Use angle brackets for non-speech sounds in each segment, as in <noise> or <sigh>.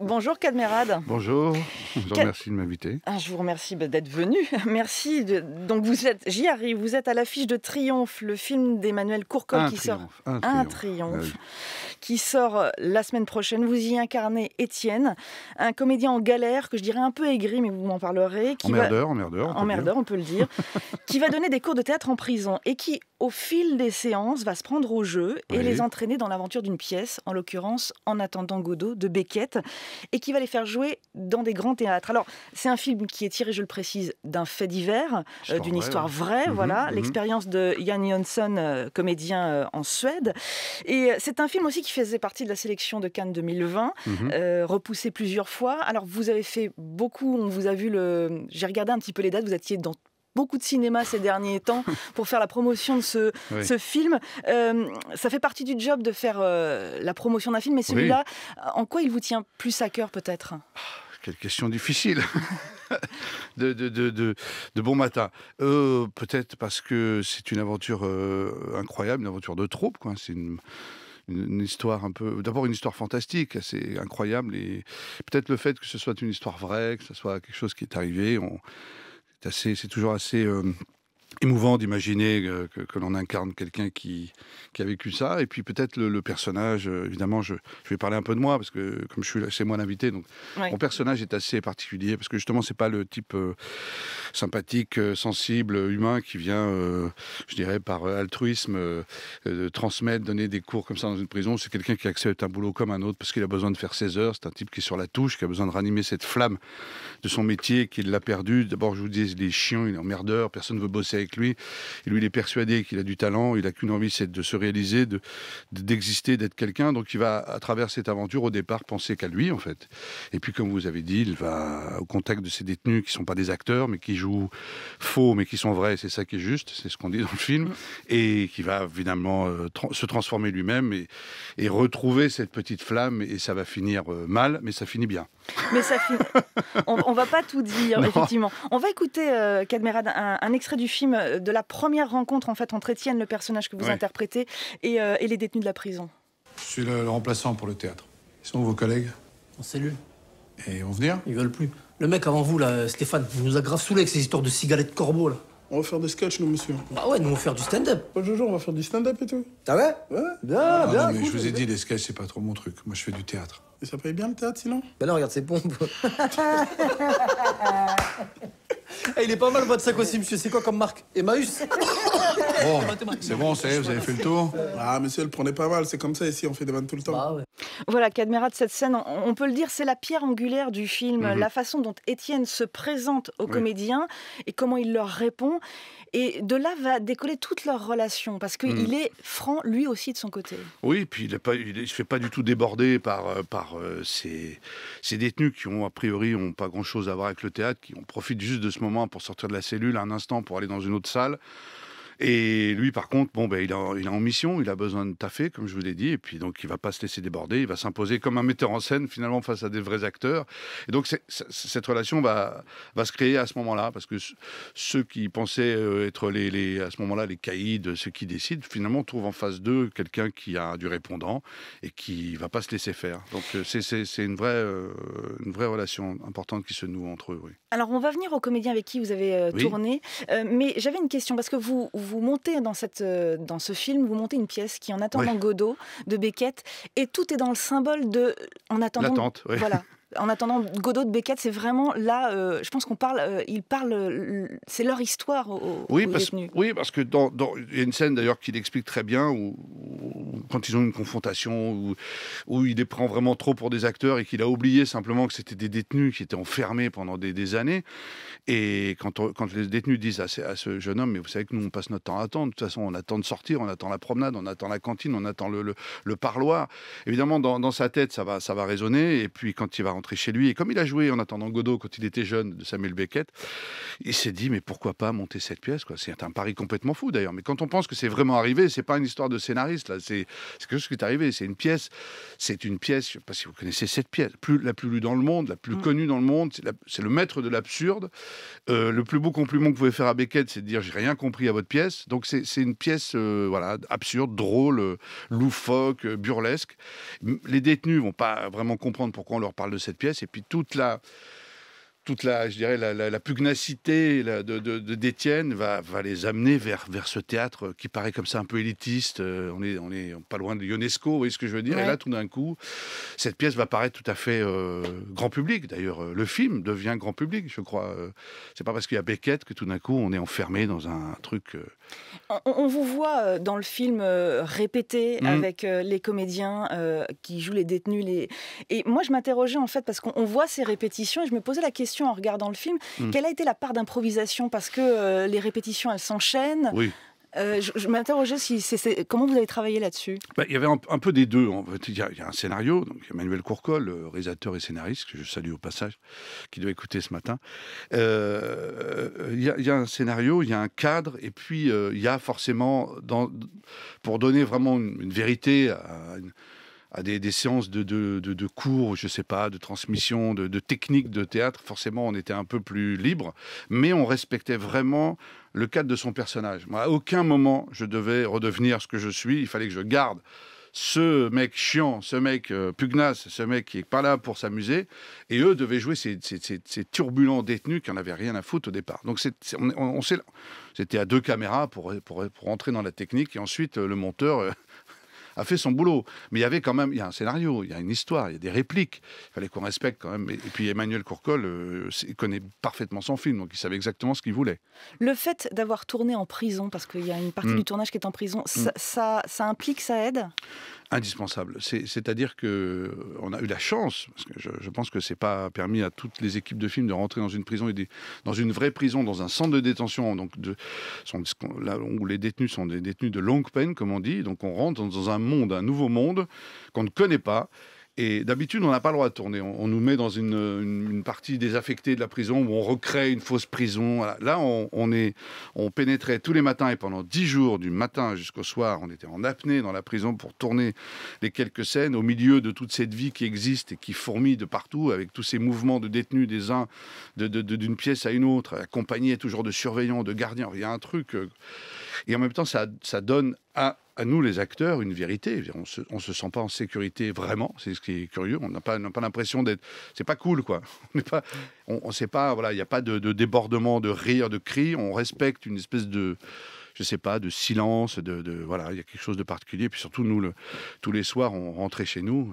Bonjour Cadmerade. Bonjour, je vous remercie de m'inviter. Ah, je vous remercie bah, d'être venu. <laughs> Merci. Donc vous êtes, j'y arrive, vous êtes à l'affiche de Triomphe, le film d'Emmanuel Courcol qui sort. Un, triomphe. Ah qui sort euh, la semaine prochaine. Vous y incarnez Étienne, un comédien en galère que je dirais un peu aigri, mais vous m'en parlerez. Qui merdeur, va... On on peut le dire. <laughs> qui va donner des cours de théâtre en prison et qui, au fil des séances, va se prendre au jeu et les entraîner dans l'aventure d'une pièce, en l'occurrence En attendant Godot de Beckett, et qui va les faire jouer dans des grands théâtres. Alors, c'est un film qui est tiré, je le précise, d'un fait divers, euh, d'une histoire vraie, mhm, voilà, mhm. l'expérience de Jan Jonsson, euh, comédien en Suède. Et c'est un film aussi qui faisait partie de la sélection de Cannes 2020, mhm. euh, repoussé plusieurs fois. Alors, vous avez fait beaucoup, on vous a vu le. J'ai regardé un petit peu les dates, vous étiez dans beaucoup de cinéma ces derniers <laughs> temps pour faire la promotion de ce, film. Euh, ça fait partie du job de faire euh, la promotion d'un film, mais celui-là, en quoi il vous tient plus à cœur peut-être ah, quelle question difficile <laughs> de, de, bon matin. peut-être parce que c'est une aventure incroyable, une aventure de troupe. C'est une une, histoire un peu, d'abord une histoire fantastique, assez incroyable, et peut-être le fait que ce soit une histoire vraie, que ce soit quelque chose qui est arrivé, on, c'est assez, c'est toujours assez euh, émouvant d'imaginer euh, que, l'on incarne quelqu'un qui, a vécu ça. Et puis peut-être le, personnage, euh, évidemment, je, vais parler un peu de moi, parce que comme je suis c'est moi l'invité, donc mon personnage est assez particulier, parce que justement, c'est pas le type euh, sympathique, sensible, humain qui vient, je dirais, par altruisme, transmettre, donner des cours comme ça dans une prison. C'est quelqu'un qui accepte un boulot comme un autre, parce qu'il a besoin de faire 16 heures. C'est un type qui est sur la touche, qui a besoin de ranimer cette flamme de son métier, qu'il l'a perdu. D'abord, je vous dis, il est chiant, il est emmerdeur, personne ne veut bosser avec lui. lui, il est persuadé qu'il a du talent. Il n'a qu'une envie, c'est de se réaliser, de, d'exister, d'être quelqu'un. Donc, il va, à travers cette aventure, au départ, penser qu'à lui, en fait. Et puis, comme vous avez dit, il va au contact de ces détenus qui sont pas des acteurs, mais qui jouent faux, mais qui sont vrais. C'est ça qui est juste. C'est ce qu'on dit dans le film. Et qui va, évidemment, euh, se transformer lui-même et, retrouver cette petite flamme. Et ça va finir euh, mal, mais ça finit bien. Mais ça finit. on, va pas tout dire, effectivement. On va écouter, euh, un, extrait du film euh, de la première rencontre en fait entre Étienne, le personnage que vous interprétez, euh, et, les détenus de la prison. Je suis le, remplaçant pour le théâtre. Ils sont vos collègues En cellule. Et on vont venir Ils veulent plus. Le mec avant vous, là, Stéphane, vous nous a grave saoulé avec ces histoires de cigarettes corbeaux, là. On va faire des sketchs, nous, monsieur. Bah ouais, nous, on va faire du stand-up. Pas on va faire du stand-up et tout. Ah ouais Ouais. Bien, ah, bien. Non, mais je vous ai dit, les sketchs, c'est pas trop mon truc. Moi, je fais du théâtre. Et ça paye bien le théâtre, sinon Ben non, regarde c'est bon. <laughs> Eh, il est pas mal, votre sac aussi, monsieur. C'est quoi comme marque Emmaüs Bon, c'est bon, vous avez fait le tour Ah, monsieur, le prenez pas mal, c'est comme ça ici, on fait des vannes tout le temps. Bah voilà, Cadméra de cette scène, on, peut le dire, c'est la pierre angulaire du film, mhm. la façon dont Étienne se présente aux comédiens et comment il leur répond. Et de là va décoller toute leur relation, parce qu'il mhm. est franc lui aussi de son côté. Oui, puis il ne se fait pas du tout déborder par, euh, par ces, euh, détenus qui ont, a priori, ont pas grand-chose à voir avec le théâtre, qui ont profitent juste de ce moment pour sortir de la cellule un instant pour aller dans une autre salle. Et lui, par contre, bon, ben, il, est en mission, il a besoin de taffer, comme je vous l'ai dit, et puis donc il va pas se laisser déborder, il va s'imposer comme un metteur en scène finalement face à des vrais acteurs. Et donc cette relation va, se créer à ce moment-là, parce que ceux qui pensaient euh, être les, les à ce moment-là les caïds, ceux qui décident, finalement trouvent en face d'eux quelqu'un qui a du répondant et qui ne va pas se laisser faire. Donc euh, c'est une vraie, euh, une vraie relation importante qui se noue entre eux. Oui. Alors on va venir aux comédien avec qui vous avez tourné, mais j'avais une question parce que vous vous montez dans, cette, euh, dans ce film, vous montez une pièce qui, en attendant Godot, de Beckett, et tout est dans le symbole de. En attendant. L'attente, oui. Voilà. <laughs> en attendant Godot de Beckett, c'est vraiment là, euh, je pense qu'on parle, euh, Il parle. Euh, c'est leur histoire oui, parce, Oui, parce que dans, y a une scène d'ailleurs qu'il explique très bien où, quand ils ont une confrontation, où, il les prend vraiment trop pour des acteurs et qu'il a oublié simplement que c'était des détenus qui étaient enfermés pendant des, années. Et quand, quand les détenus disent à, à, ce jeune homme, mais vous savez que nous on passe notre temps à attendre, de toute façon on attend de sortir, on attend la promenade, on attend la cantine, on attend le, le, parloir. Évidemment, dans, dans, sa tête, ça va, ça va résonner. Et puis quand il va chez lui. Et comme il a joué en attendant Godot quand il était jeune de Samuel Beckett, il s'est dit mais pourquoi pas monter cette pièce quoi. C'est un pari complètement fou d'ailleurs. Mais quand on pense que c'est vraiment arrivé, c'est pas une histoire de scénariste là. C'est quelque chose qui est arrivé. C'est une pièce. C'est une pièce. Je sais pas si vous connaissez cette pièce, plus, la plus lue dans le monde, la plus mm. connue dans le monde. C'est le maître de l'absurde. Euh, le plus beau compliment que vous pouvez faire à Beckett, c'est de dire j'ai rien compris à votre pièce. Donc c'est une pièce euh, voilà absurde, drôle, euh, loufoque, burlesque. Les détenus vont pas vraiment comprendre pourquoi on leur parle de cette cette pièce et puis toute la toute la, je dirais, la, la, pugnacité de'tienne de, va, va, les amener vers, vers ce théâtre qui paraît comme ça un peu élitiste. Euh, on, est, on est pas loin de l'UNESCO, vous voyez ce que je veux dire Et là, tout d'un coup, cette pièce va paraître tout à fait euh, grand public. D'ailleurs, euh, le film devient grand public, je crois. C'est pas parce qu'il y a Beckett que tout d'un coup, on est enfermé dans un truc... On, vous voit dans le film répété mmh. avec les comédiens qui jouent les détenus. Les... Et moi, je m'interrogeais en fait, parce qu'on voit ces répétitions et je me posais la question en regardant le film. Hmm. Quelle a été la part d'improvisation Parce que euh, les répétitions, elles s'enchaînent. Oui. Euh, je, m'interrogeais si c'est comment vous avez travaillé là-dessus. Bah, il y avait un, peu des deux. il, y a, il un scénario, donc Emmanuel Courcol, réalisateur et scénariste, que je salue au passage, qui doit écouter ce matin. Euh, il, y a, un scénario, il y a un cadre, et puis il y a forcément, dans, pour donner vraiment une, une vérité à une à des, séances de, cours, je sais pas, de transmission, de, technique de théâtre, forcément, on était un peu plus libre, mais on respectait vraiment le cadre de son personnage. Moi, à aucun moment, je devais redevenir ce que je suis. Il fallait que je garde ce mec chiant, ce mec euh, pugnace, ce mec qui est pas là pour s'amuser. Et eux devaient jouer ces, turbulents détenus qui n'en avaient rien à foutre au départ. Donc c'est, on, on, c'était à deux caméras pour, entrer dans la technique. Et ensuite, euh, le monteur euh, a fait son boulot. Mais il y avait quand même, il y a un scénario, il y a une histoire, il y a des répliques. Il fallait qu'on respecte quand même. Et, puis Emmanuel Courcol euh, connaît parfaitement son film, donc il savait exactement ce qu'il voulait. Le fait d'avoir tourné en prison, parce qu'il y a une partie mm. du tournage qui est en prison, ça, ça implique, ça aide indispensable. C'est-à-dire que euh, on a eu la chance, parce que je, pense que c'est pas permis à toutes les équipes de films de rentrer dans une prison et dans une vraie prison, dans un centre de détention, donc de, sont, là où les détenus sont des détenus de longue peine, comme on dit. Donc on rentre dans un monde, un nouveau monde qu'on ne connaît pas et d'habitude, on n'a pas le droit de tourner. On, nous met dans une, partie désaffectée de la prison où on recrée une fausse prison. Là, on, est, on pénétrait tous les matins et pendant dix jours, du matin jusqu'au soir, on était en apnée dans la prison pour tourner les quelques scènes au milieu de toute cette vie qui existe et qui fourmille de partout avec tous ces mouvements de détenus des uns d'une de, de, pièce à une autre, accompagnés toujours de surveillants, de gardiens. Il y a un truc. Euh, et en même temps, ça, ça donne à à nous les acteurs une vérité. On se, se sent pas en sécurité vraiment, c'est ce qui est curieux. On n'a pas, pas l'impression d'être. C'est pas cool, quoi. <laughs> On n'est pas, on, sait pas, voilà, il n'y a pas de, débordement, de rire, de cri. On respecte une espèce de je sais pas, de silence, de, voilà, il y a quelque chose de particulier. Puis surtout, nous, tous les soirs, on rentrait chez nous,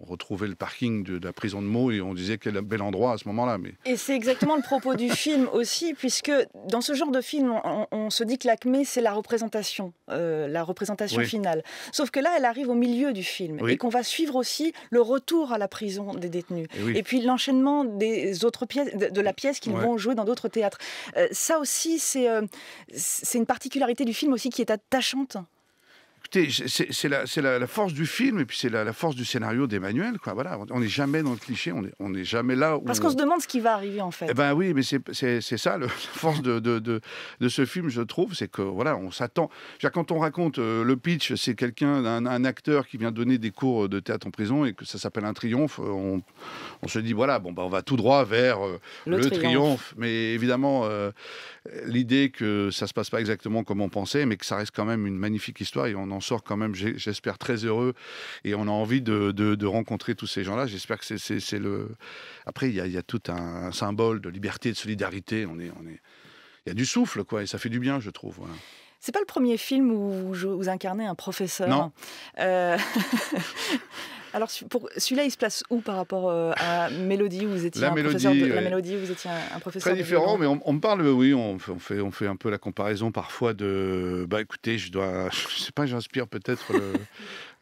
on retrouvait le parking de, la prison de Meaux et on disait quel bel endroit à ce moment-là. Et c'est exactement le propos du film aussi, puisque dans ce genre de film, on, se dit que l'acmé, c'est la représentation, euh, la représentation finale. Sauf que là, elle arrive au milieu du film et qu'on va suivre aussi le retour à la prison des détenus. Et, puis l'enchaînement des autres pièces, de, la pièce qu'ils vont jouer dans d'autres théâtres. Euh, ça aussi, euh, c'est une particularité du film aussi qui est attachante. Écoutez, c'est la, la, force du film et puis c'est la, force du scénario d'Emmanuel. Voilà, on n'est jamais dans le cliché, on n'est jamais là où. Parce qu'on se demande ce qui va arriver en fait. Eh ben oui, mais c'est ça le, <laughs> la force de, ce film, je trouve, c'est que voilà, on s'attend. Quand on raconte euh, le pitch, c'est quelqu'un, un, acteur qui vient donner des cours de théâtre en prison et que ça s'appelle un triomphe, euh, on, se dit voilà, bon, bah, on va tout droit vers euh, le, triomphe. Mais évidemment, l'idée que ça se passe pas exactement comme on pensait, mais que ça reste quand même une magnifique histoire et on en sort quand même, j'espère, très heureux. Et on a envie de, rencontrer tous ces gens-là. J'espère que c'est le. Après, il y, a, tout un symbole de liberté, de solidarité. On est, on est... Il y a du souffle, quoi, et ça fait du bien, je trouve. Voilà. C'est pas le premier film où je, vous incarnez un professeur. Non. Euh, <laughs> Alors pour celui-là, il se place où par rapport euh, à Mélodie vous étiez un professeur de, la mélodie vous étiez un, professeur différent, mais on, parle oui, on, fait on fait un peu la comparaison parfois de bah écoutez, je dois <laughs> je sais pas, j'inspire peut-être le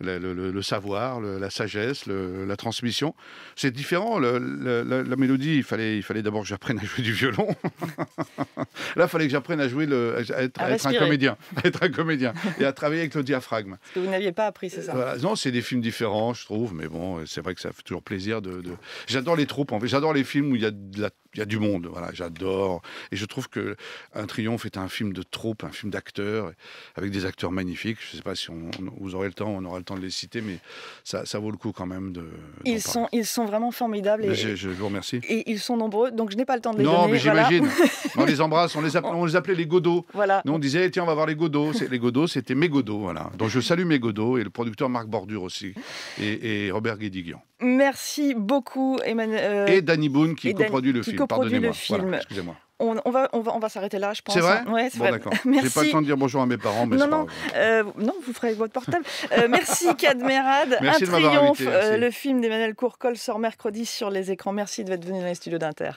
le, savoir, la sagesse, la transmission. C'est différent. La, mélodie, il fallait, d'abord que j'apprenne à jouer du violon. <laughs> Là, il fallait que j'apprenne à jouer, le, être, un comédien, être un comédien et à travailler avec le diaphragme. Ce vous n'aviez pas appris, c'est ça Non, c'est des films différents, je trouve, mais bon, c'est vrai que ça fait toujours plaisir de. J'adore les troupes. En fait. J'adore les films où il y a de la il y a du monde. Voilà, j'adore. Et je trouve que Un Triomphe est un film de troupe, un film d'acteurs, avec des acteurs magnifiques. Je ne sais pas si on, vous aurez le temps, on aura le temps de les citer, mais ça, vaut le coup quand même de. Ils sont, ils sont vraiment formidables. je, vous remercie. Et ils sont nombreux, donc je n'ai pas le temps de les donner. Non, mais j'imagine. <laughs> on les embrasse, on les, appelait, les appelait Godots. Voilà. on disait, tiens, on va voir les Godots. Les Godots, c'était mes Godots, voilà. Donc je salue mes Godots et le producteur Marc Bordure aussi, et, et Robert Guédiguian. Merci beaucoup, Emmanuel. Euh, et Danny Boone qui coproduit le film. pardonnez le moi On, va, s'arrêter là, je pense. C'est vrai hein. c'est Bon, d'accord. <laughs> J'ai pas le temps de dire bonjour à mes parents, mais Non, non, euh, non, vous ferez votre portable. Euh, <laughs> merci, Cadmerad. Un triomphe. le film d'Emmanuel Courcol sort mercredi sur les écrans. Merci d'être venu dans les studios d'Inter.